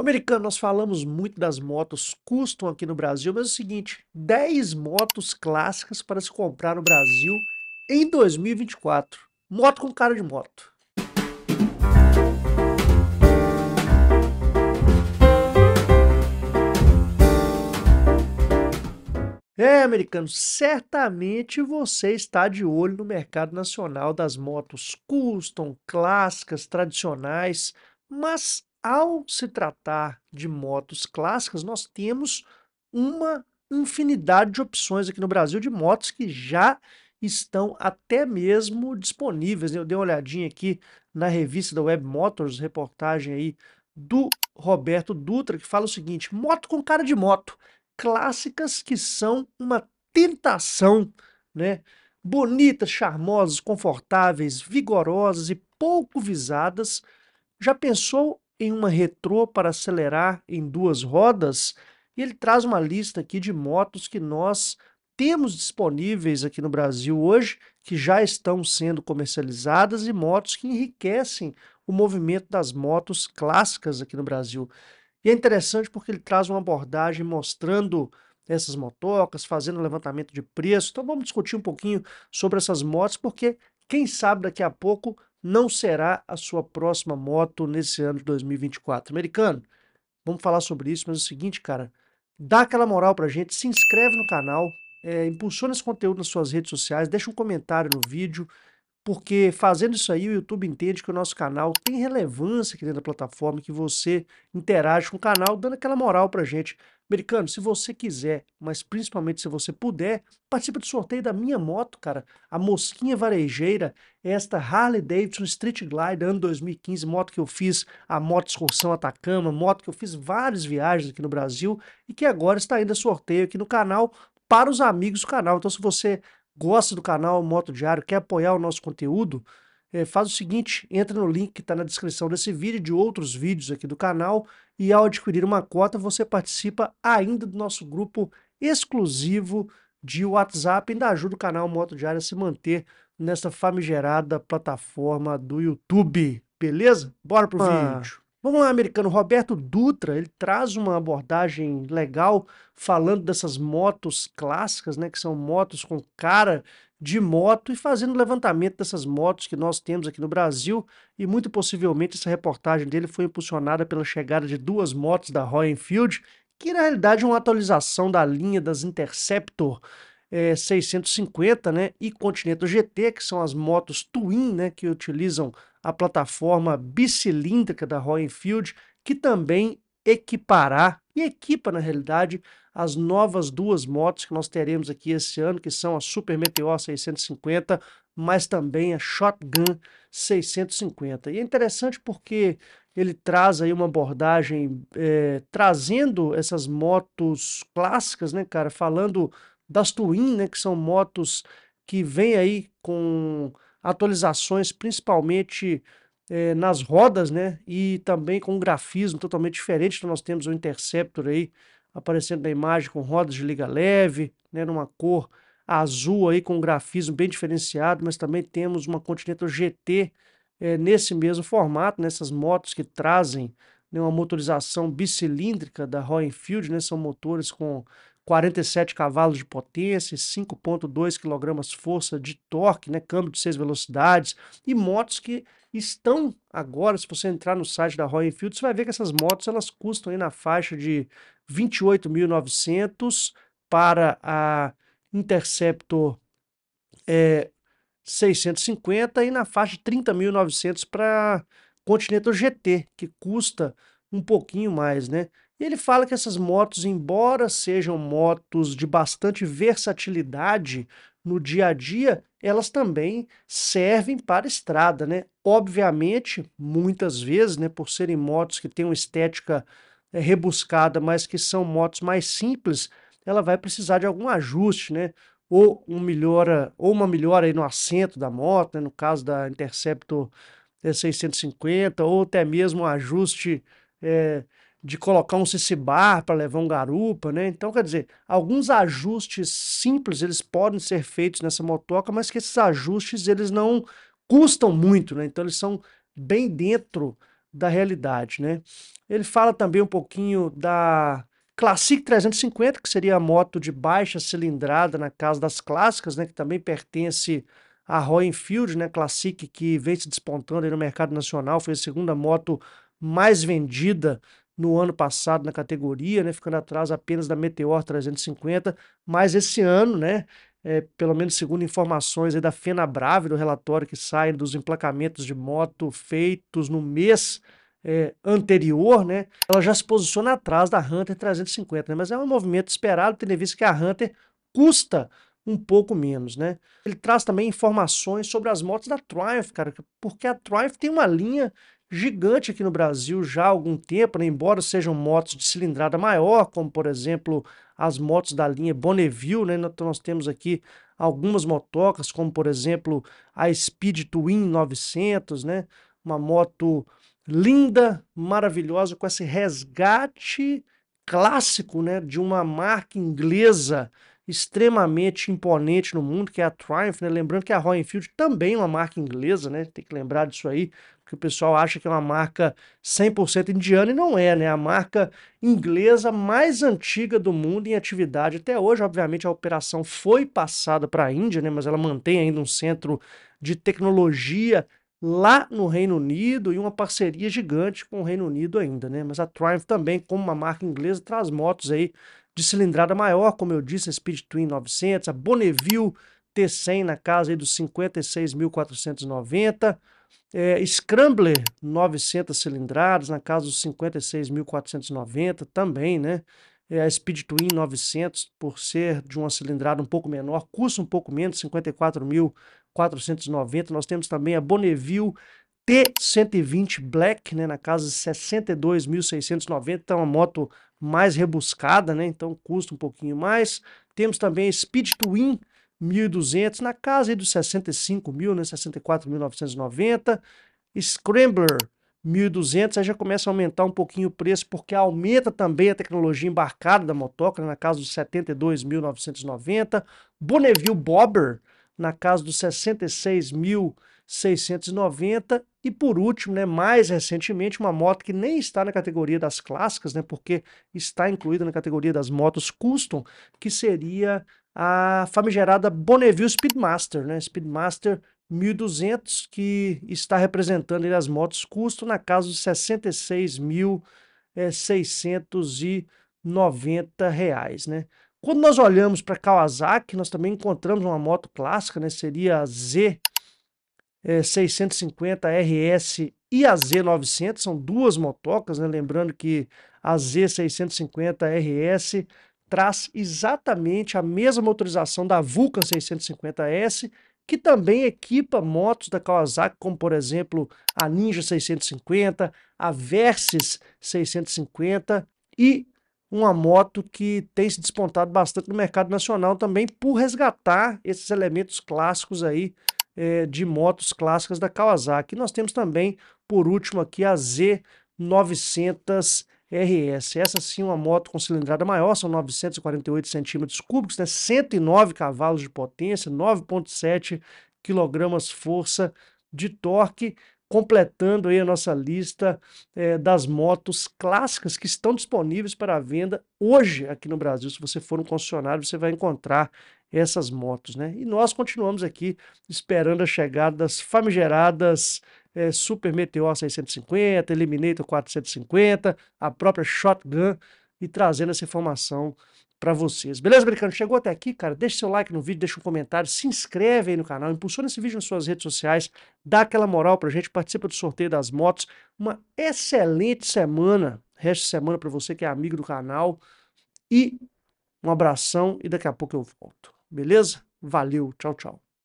americano, nós falamos muito das motos custom aqui no Brasil, mas é o seguinte, 10 motos clássicas para se comprar no Brasil em 2024. Moto com cara de moto. É, americano, certamente você está de olho no mercado nacional das motos custom, clássicas, tradicionais, mas ao se tratar de motos clássicas, nós temos uma infinidade de opções aqui no Brasil de motos que já estão até mesmo disponíveis. Né? Eu dei uma olhadinha aqui na revista da Web Motors, reportagem aí do Roberto Dutra, que fala o seguinte: moto com cara de moto, clássicas que são uma tentação, né? Bonitas, charmosas, confortáveis, vigorosas e pouco visadas. Já pensou em uma retrô para acelerar em duas rodas. E ele traz uma lista aqui de motos que nós temos disponíveis aqui no Brasil hoje, que já estão sendo comercializadas e motos que enriquecem o movimento das motos clássicas aqui no Brasil. E é interessante porque ele traz uma abordagem mostrando essas motocas, fazendo levantamento de preço. Então vamos discutir um pouquinho sobre essas motos, porque quem sabe daqui a pouco não será a sua próxima moto nesse ano de 2024. Americano, vamos falar sobre isso, mas é o seguinte, cara, dá aquela moral pra gente, se inscreve no canal, é, impulsiona esse conteúdo nas suas redes sociais, deixa um comentário no vídeo, porque fazendo isso aí o YouTube entende que o nosso canal tem relevância aqui dentro da plataforma, que você interage com o canal, dando aquela moral pra gente. Americano, se você quiser, mas principalmente se você puder, participe do sorteio da minha moto, cara. A Mosquinha Varejeira, esta Harley Davidson Street Glide, ano 2015, moto que eu fiz, a moto excursão Atacama, moto que eu fiz várias viagens aqui no Brasil e que agora está ainda sorteio aqui no canal para os amigos do canal. Então se você gosta do canal Moto Diário, quer apoiar o nosso conteúdo, é, faz o seguinte, entra no link que está na descrição desse vídeo e de outros vídeos aqui do canal e ao adquirir uma cota você participa ainda do nosso grupo exclusivo de WhatsApp, e ainda ajuda o canal Moto Diário a se manter nesta famigerada plataforma do YouTube, beleza? Bora pro ah. vídeo! Vamos lá, americano. Roberto Dutra, ele traz uma abordagem legal falando dessas motos clássicas, né? Que são motos com cara de moto e fazendo levantamento dessas motos que nós temos aqui no Brasil e muito possivelmente essa reportagem dele foi impulsionada pela chegada de duas motos da Royal Enfield, que na realidade é uma atualização da linha das Interceptor é, eh, 650 né, e Continental GT, que são as motos twin né, que utilizam a plataforma bicilíndrica da Royal Enfield, que também equipará e equipa, na realidade, as novas duas motos que nós teremos aqui esse ano, que são a Super Meteor 650, mas também a Shotgun 650. E é interessante porque ele traz aí uma abordagem é, trazendo essas motos clássicas, né, cara? Falando das Twin, né, que são motos que vêm aí com atualizações, principalmente é, nas rodas, né? E também com um grafismo totalmente diferente. Então nós temos o um Interceptor aí aparecendo na imagem com rodas de liga leve, né? Numa cor azul aí com um grafismo bem diferenciado, mas também temos uma Continental GT é, eh, nesse mesmo formato, nessas né? motos que trazem né, uma motorização bicilíndrica da Royal Enfield, né? São motores com 47 cavalos de potência, 5.2 kg força de torque, né, câmbio de seis velocidades e motos que estão agora, se você entrar no site da Royal Enfield, você vai ver que essas motos elas custam aí na faixa de 28.900 para a Interceptor é, 650 e na faixa de 30.900 para Continental GT, que custa um pouquinho mais, né? E ele fala que essas motos, embora sejam motos de bastante versatilidade no dia a dia, elas também servem para estrada, né? Obviamente, muitas vezes, né, por serem motos que têm uma estética eh, rebuscada, mas que são motos mais simples, ela vai precisar de algum ajuste, né? Ou, melhora, ou uma melhora aí no assento da moto, né? no caso da Interceptor 650, eh, ou até mesmo um ajuste é, de colocar um CC para levar um garupa, né? Então, quer dizer, alguns ajustes simples eles podem ser feitos nessa motoca, mas que esses ajustes eles não custam muito, né? Então eles são bem dentro da realidade, né? Ele fala também um pouquinho da Classic 350, que seria a moto de baixa cilindrada na casa das clássicas, né, que também pertence a Roy Enfield, né, Classic que vem se despontando no mercado nacional, foi a segunda moto mais vendida no ano passado na categoria, né, ficando atrás apenas da Meteor 350, mas esse ano, né, é, pelo menos segundo informações da Fena Brave, do relatório que sai dos emplacamentos de moto feitos no mês é, anterior, né, ela já se posiciona atrás da Hunter 350, né, mas é um movimento esperado, tendo visto que a Hunter custa um pouco menos, né? Ele traz também informações sobre as motos da Triumph, cara, porque a Triumph tem uma linha gigante aqui no Brasil já há algum tempo, né? embora sejam motos de cilindrada maior, como por exemplo as motos da linha Bonneville, né? Então nós temos aqui algumas motocas, como por exemplo a Speed Twin 900, né? Uma moto linda, maravilhosa, com esse resgate clássico, né, de uma marca inglesa extremamente imponente no mundo, que é a Triumph, né? Lembrando que a Royal Enfield também é uma marca inglesa, né? Tem que lembrar disso aí, porque o pessoal acha que é uma marca 100% indiana e não é, né? A marca inglesa mais antiga do mundo em atividade até hoje. Obviamente a operação foi passada para a Índia, né? Mas ela mantém ainda um centro de tecnologia lá no Reino Unido e uma parceria gigante com o Reino Unido ainda, né? Mas a Triumph também, como uma marca inglesa, traz motos aí de cilindrada maior, como eu disse, a Speed Twin 900, a Bonneville T100 na casa aí dos 56.490, é, Scrambler 900 cilindradas na casa dos 56.490 também, né? É, a Speed Twin 900, por ser de uma cilindrada um pouco menor, custa um pouco menos, 54.490. Nós temos também a Bonneville T120 Black, né, na casa de 62.690, então uma moto mais rebuscada, né? Então custa um pouquinho mais. Temos também a Speed Twin 1200, na casa aí dos 65 mil, né? 64.990. Scrambler 1200, aí já começa a aumentar um pouquinho o preço, porque aumenta também a tecnologia embarcada da motoca, né, na casa dos 72.990. Bonneville Bobber, na casa dos 66.690. E por último, né, mais recentemente, uma moto que nem está na categoria das clássicas, né, porque está incluída na categoria das motos custom, que seria a famigerada Bonneville Speedmaster, né, Speedmaster 1200, que está representando as motos custom na casa de 66.690 é, reais, né. Quando nós olhamos para Kawasaki, nós também encontramos uma moto clássica, né, seria a Z é, 650 RS e a Z900, são duas motocas, né? lembrando que a Z650 RS traz exatamente a mesma motorização da Vulcan 650S, que também equipa motos da Kawasaki, como por exemplo a Ninja 650, a Versys 650 e uma moto que tem se despontado bastante no mercado nacional também por resgatar esses elementos clássicos aí é, de motos clássicas da Kawasaki. nós temos também, por último, aqui a Z900 RS. Essa sim é uma moto com cilindrada maior, são 948 centímetros cúbicos, né? 109 cavalos de potência, 9.7 kg força de torque completando aí a nossa lista é, das motos clássicas que estão disponíveis para venda hoje aqui no Brasil. Se você for um concessionário, você vai encontrar essas motos, né? E nós continuamos aqui esperando a chegada das famigeradas é, Super Meteor 650, Eliminator 450, a própria Shotgun e trazendo essa informação para vocês. Beleza, americano? Chegou até aqui, cara? Deixa seu like no vídeo, deixa um comentário, se inscreve aí no canal, impulsiona esse vídeo nas suas redes sociais, dá aquela moral pra gente, participa do sorteio das motos. Uma excelente semana, resto de semana para você que é amigo do canal. E um abração e daqui a pouco eu volto. Beleza? Valeu, tchau, tchau.